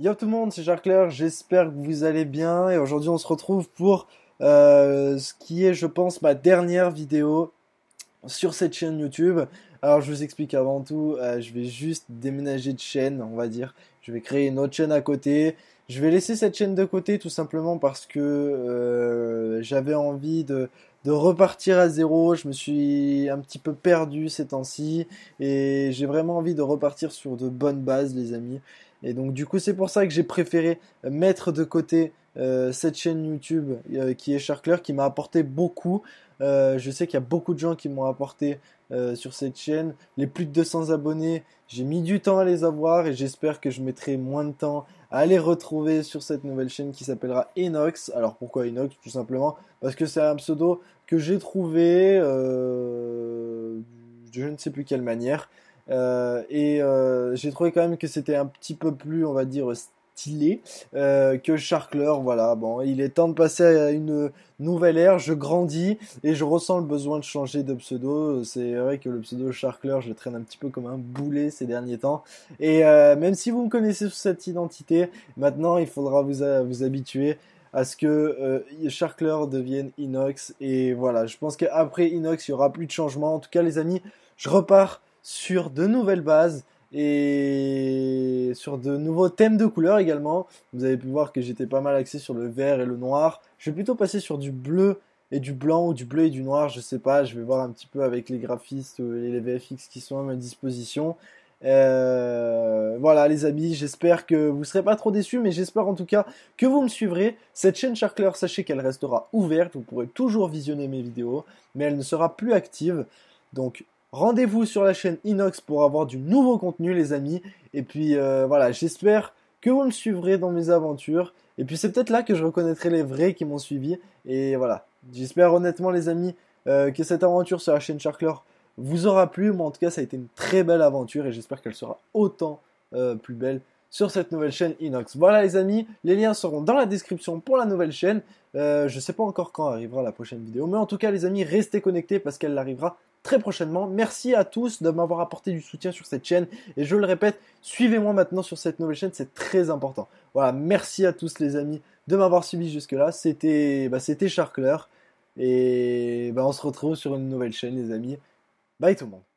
Yo tout le monde, c'est jacques j'espère que vous allez bien et aujourd'hui on se retrouve pour euh, ce qui est je pense ma dernière vidéo sur cette chaîne YouTube. Alors je vous explique avant tout, euh, je vais juste déménager de chaîne on va dire, je vais créer une autre chaîne à côté. Je vais laisser cette chaîne de côté tout simplement parce que euh, j'avais envie de, de repartir à zéro. Je me suis un petit peu perdu ces temps-ci et j'ai vraiment envie de repartir sur de bonnes bases, les amis. Et donc du coup c'est pour ça que j'ai préféré mettre de côté euh, cette chaîne YouTube euh, qui est Sharkler qui m'a apporté beaucoup. Euh, je sais qu'il y a beaucoup de gens qui m'ont apporté sur cette chaîne. Les plus de 200 abonnés, j'ai mis du temps à les avoir et j'espère que je mettrai moins de temps à les retrouver sur cette nouvelle chaîne qui s'appellera Enox. Alors pourquoi Enox Tout simplement parce que c'est un pseudo que j'ai trouvé de je ne sais plus quelle manière. Euh, et euh, j'ai trouvé quand même que c'était un petit peu plus, on va dire, stylé euh, que Sharkler. Voilà, bon, il est temps de passer à une nouvelle ère. Je grandis et je ressens le besoin de changer de pseudo. C'est vrai que le pseudo Sharkler, je le traîne un petit peu comme un boulet ces derniers temps. Et même si vous me connaissez sous cette identité, maintenant il faudra vous, habituer à ce que euh, devienne Inox. Et voilà, je pense qu'après Inox, il y aura plus de changement. En tout cas, les amis, je repars sur de nouvelles bases et sur de nouveaux thèmes de couleurs également. Vous avez pu voir que j'étais pas mal axé sur le vert et le noir. Je vais plutôt passer sur du bleu et du blanc ou du bleu et du noir, je sais pas. Je vais voir un petit peu avec les graphistes et les VFX qui sont à ma disposition. Euh, voilà les amis, j'espère que vous serez pas trop déçus, mais j'espère en tout cas que vous me suivrez. Cette chaîne Sharkler, sachez qu'elle restera ouverte, vous pourrez toujours visionner mes vidéos, mais elle ne sera plus active. Donc Rendez-vous sur la chaîne Inox pour avoir du nouveau contenu, les amis. Et puis euh, voilà, j'espère que vous me suivrez dans mes aventures. Et puis c'est peut-être là que je reconnaîtrai les vrais qui m'ont suivi. Et voilà, j'espère honnêtement, les amis, euh, que cette aventure sur la chaîne Sharkler vous aura plu. Moi, en tout cas, ça a été une très belle aventure et j'espère qu'elle sera autant euh, plus belle sur cette nouvelle chaîne Inox. Voilà les amis, les liens seront dans la description pour la nouvelle chaîne. je ne sais pas encore quand arrivera la prochaine vidéo, mais en tout cas les amis, restez connectés parce qu'elle arrivera très prochainement. Merci à tous de m'avoir apporté du soutien sur cette chaîne. Et je le répète, suivez-moi maintenant sur cette nouvelle chaîne, c'est très important. Voilà, merci à tous les amis de m'avoir suivi jusque-là. C'était bah, Charcler. Et bah, on se retrouve sur une nouvelle chaîne, les amis. Bye tout le monde.